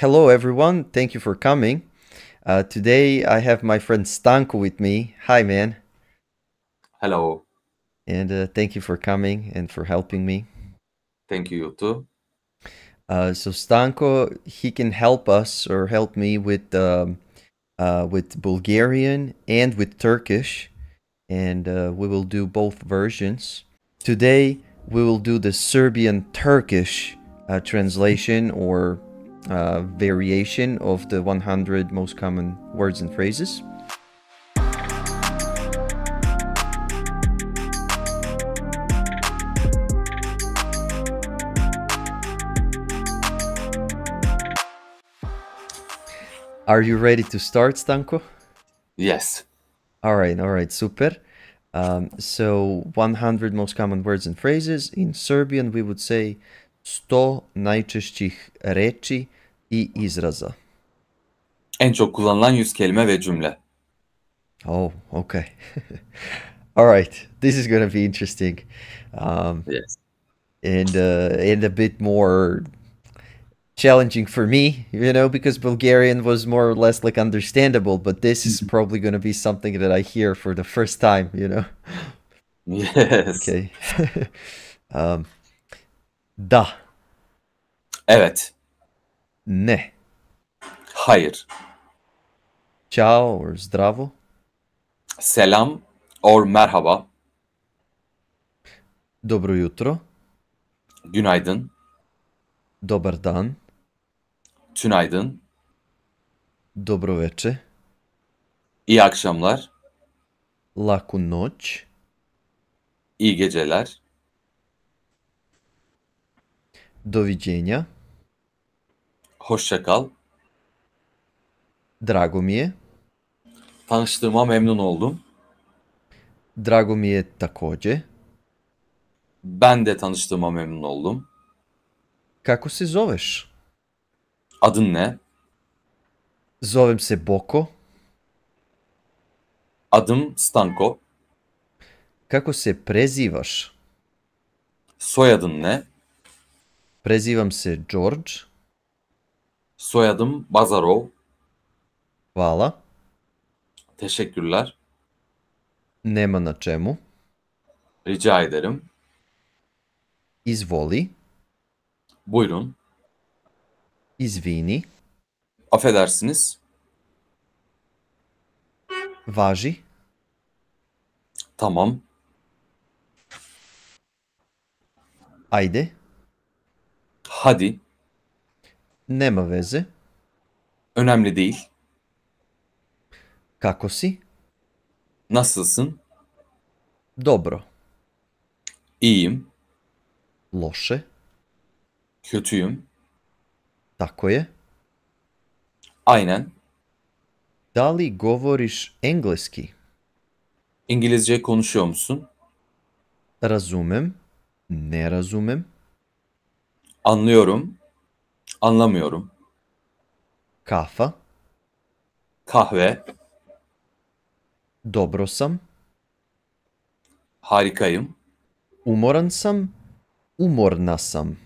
Hello, everyone. Thank you for coming. Uh, today, I have my friend Stanko with me. Hi, man. Hello. And uh, thank you for coming and for helping me. Thank you, too. Uh, so Stanko, he can help us or help me with um, uh, with Bulgarian and with Turkish, and uh, we will do both versions. Today, we will do the Serbian-Turkish uh, translation or uh, variation of the 100 most common words and phrases. Are you ready to start, Stanko? Yes. All right, all right, super. Um, so 100 most common words and phrases. In Serbian, we would say 100 najčešćih reči i izraza. En çok kullanılan yüz kelime ve cümle. Oh, okay. All right, this is going to be interesting. Um, yes. And uh, and a bit more challenging for me, you know, because Bulgarian was more or less like understandable, but this is mm-hmm. probably going to be something that I hear for the first time, you know. Yes. Okay. um, da. Evet. Ne. Hayır. Ciao or zdravo. Selam or merhaba. Dobro jutro. Günaydın. Dobar dan. Tünaydın. Dobro veče. İyi akşamlar. Laku noć. İyi geceler. Doviđenja. Hoşça kal. Drago Tanıştığıma memnun oldum. Dragomir mi je takođe. Ben de tanıştığıma memnun oldum. Kako se zoveš? Adın ne? Zovem se Boko. Adım Stanko. Kako se prezivaš? Soyadın ne? Prezivam se George. Soyadım Bazarov. Vala. Teşekkürler. Nema na čemu. Rica ederim. Izvoli. Buyurun. Izvini. Affedersiniz. Vaji. Tamam. Haydi. Hadi. Nie ma Önemli değil. Kako si? Nasılsın? Dobro. İyiyim. Loše. Kötüyüm. Tako je. Aynen. Da li govoriš engleski? İngilizce konuşuyor musun? Razumem. Ne razumem. Anlıyorum. Anlamıyorum. Kafa. Kahve. Dobrosam. Harikayım. Umoran sam.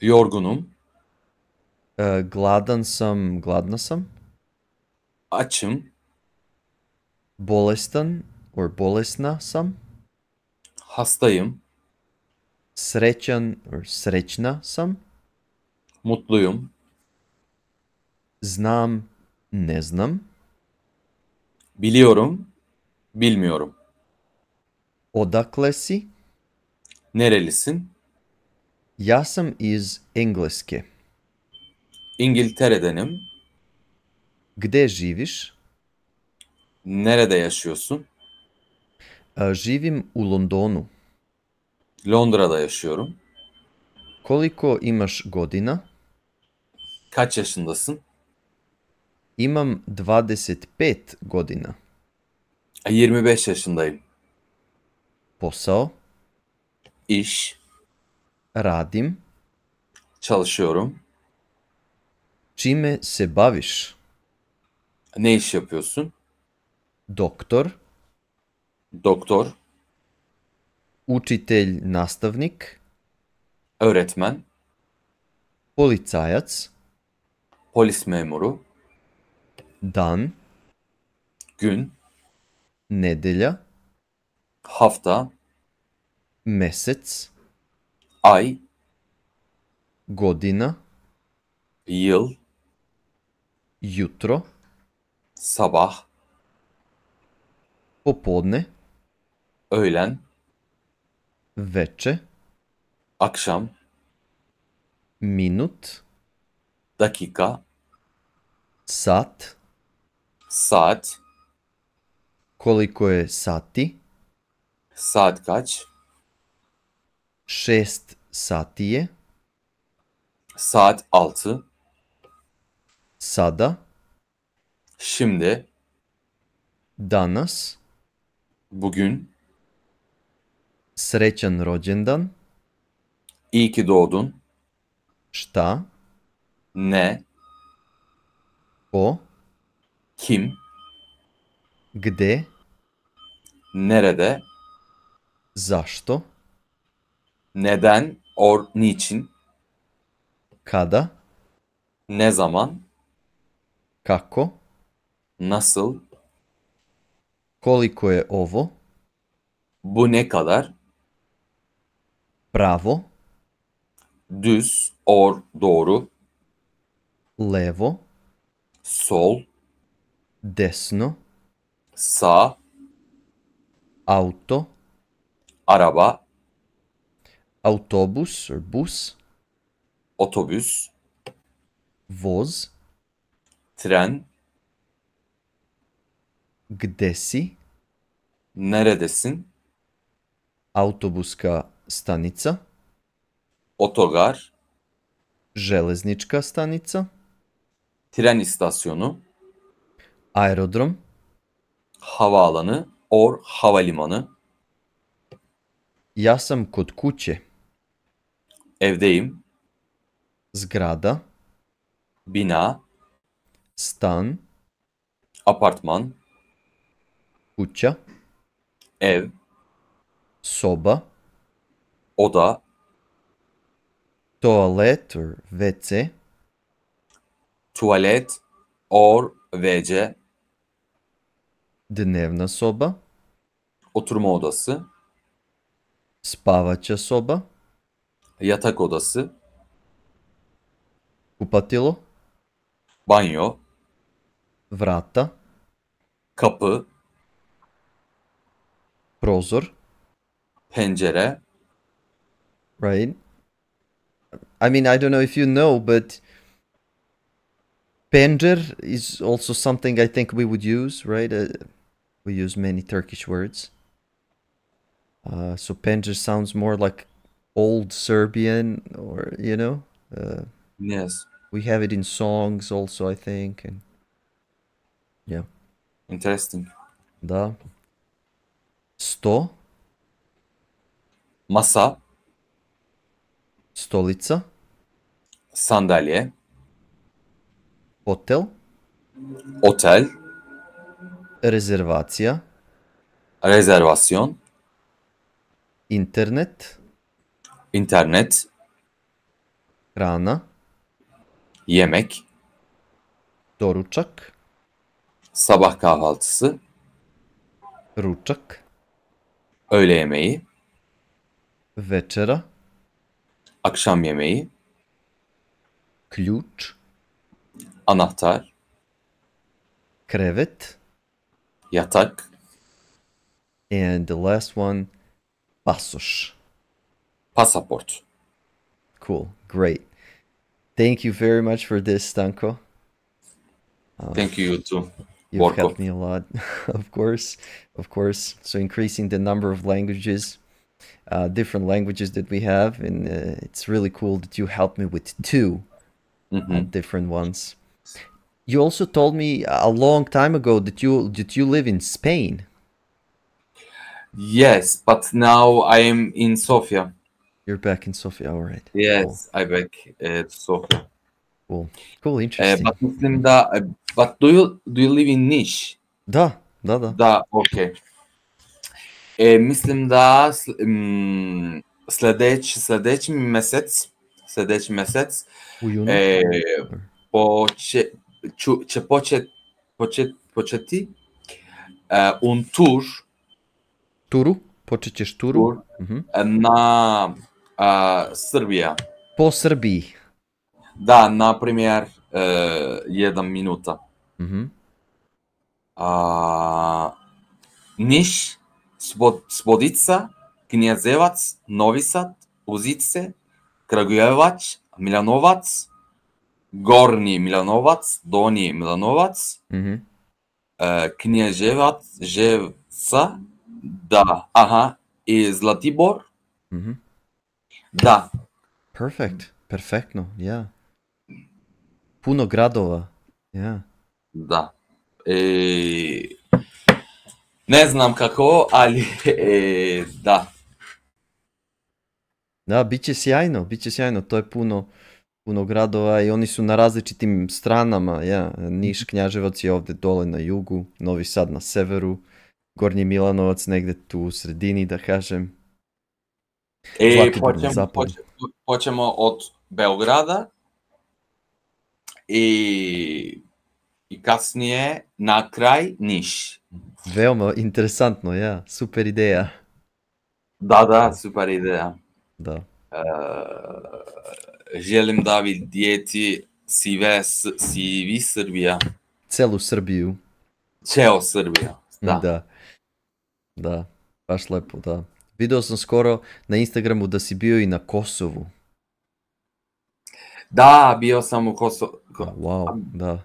Yorgunum. E, ee, gladan sam. Açım. Bolestan or bolesnasam. Hastayım. Srećan or srećna sam. Mutluyum. Znam, ne znam. Biliyorum, bilmiyorum. Odakle si? Nerelisin? Ja iz İngilizce. İngiltere'denim. Gde živiš? Nerede yaşıyorsun? E, Živim u Londonu. Londra'da yaşıyorum. Koliko imaš godina? Kaç yaşındasın? İmam 25 godina. 25 e, yaşındayım. Posao? İş. Radim. Çalışıyorum. Čime se baviš? Ne iş yapıyorsun? Doktor. Doktor. Učitel, nastavnik. Öğretmen. Policajac. Polis memuru. Dan. Gün. Nedelja. Hafta. Mesec. Ay. Godina. Yıl. Jutro. Sabah. Popodne. Öğlen. Вече. Akşam. Minut. Dakika. Sat. Sat. Koliko je sati? Sat kaç? Šest sati je. Saat altı. Sada. Şimdi. Danas. Bugün. Srećan rođendan. İyi ki doğdun. Šta? Ne? O Kim. Gde. Nerede. Zašto. Neden, or, niçin. Kada. Ne zaman. Kako. Nasıl. Koliko je ovo? Bu ne kadar? Bravo. Düz, or, doğru. Levo. sol, desno, Sa. auto, araba, autobus bus, otobüs, voz, tren, gdesi, neredesin, autobuska stanica, otogar, železnička stanica, tren istasyonu, aerodrom, havaalanı or havalimanı. Ja kod kuće. Evdeyim. Zgrada. Bina. Stan. Apartman. Kuća. Ev. Soba. Oda. Tualet, WC tuvalet or WC Dnevna soba oturma odası spavaća soba yatak odası kupatilo banyo vrata kapı prozor pencere right i mean i don't know if you know but Pender is also something I think we would use, right? Uh, we use many Turkish words. Uh, so Pender sounds more like old Serbian or, you know? Uh, yes. We have it in songs also, I think. and Yeah. Interesting. Da. Sto. Masa. Stolica. Sandalye. otel, Otel. rezervasya, rezervasyon, Internet. İnternet. Rana. Yemek. Doruçak. Sabah kahvaltısı. Ruçak. Öğle yemeği. Večera. Akşam yemeği. Ključ. Anahtar. Krevet. Yatak. And the last one, pasush. Pasaport. Cool. Great. Thank you very much for this, Stanko. Uh, Thank you too. You've helped me a lot, of course, of course. So increasing the number of languages, uh, different languages that we have, and uh, it's really cool that you helped me with 2 mm -hmm. different ones you also told me a long time ago that you that you live in Spain. Yes, but now I am in Sofia. You're back in Sofia, all right. Yes, cool. I back at Sofia. Cool, cool, uh, interesting. Uh, but but do you do you live in Nish? Da, da, da. Da, okay. E, uh, mislim da um, sledeći, sledeći mesec, sledeći mesec, e, uh, poče, ču, će počet, počet, početi uh, un tur turu, po që počećeš turu tur, mm -hmm. na uh, Srbija po Srbiji da, na primjer uh, jedan minuta mm -hmm. uh, nish spod, spodica Knjezevac, novisat Uzice Kragujevac, Milanovac Gornji Milanovac, doni Milanovac, mm e, Knježevac, Ževca, da, aha, i Zlatibor. Mhm. Da. Perfect, perfektno, ja. Puno gradova, ja. Da. E, ne znam kako, ali e, da. Da, bit će sjajno, bit će sjajno, to je puno puno gradova i oni su na različitim stranama, ja, Niš, mhm. Knjaževac je ovdje dole na jugu, Novi Sad na severu, Gornji Milanovac negdje tu u sredini, da kažem. E, počemo, od Beograda i, i kasnije na kraj Niš. Veoma interesantno, ja, super ideja. Da, da, super ideja. Da. E, Želim da vidjeti si vi Srbija. Celu Srbiju. Ceo Srbija, da. Da, baš lepo, da. Video sam skoro na Instagramu da si bio i na Kosovu. Da, bio sam u Kosovu. Wow, da.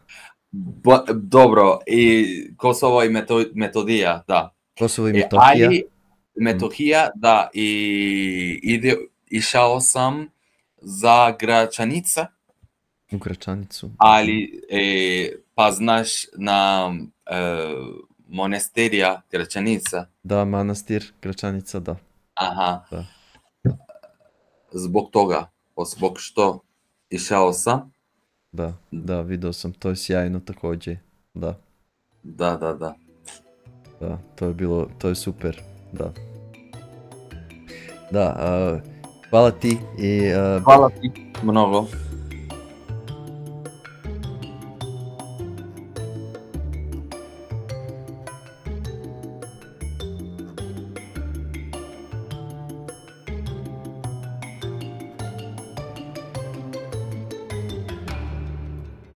dobro, i Kosovo i Metodija, da. Kosovo i e, Metohija. Metodija, da, i išao sam za Gračanica. U Gračanicu. Ali, e, pa znaš na e, monasterija Gračanica. Da, manastir Gračanica, da. Aha. Da. Zbog toga, zbog što išao sam. Da, da, vidio sam, to je sjajno također, da. Da, da, da. Da, to je bilo, to je super, da. Da, uh, Hvala ti i... Uh... Hvala ti mnogo.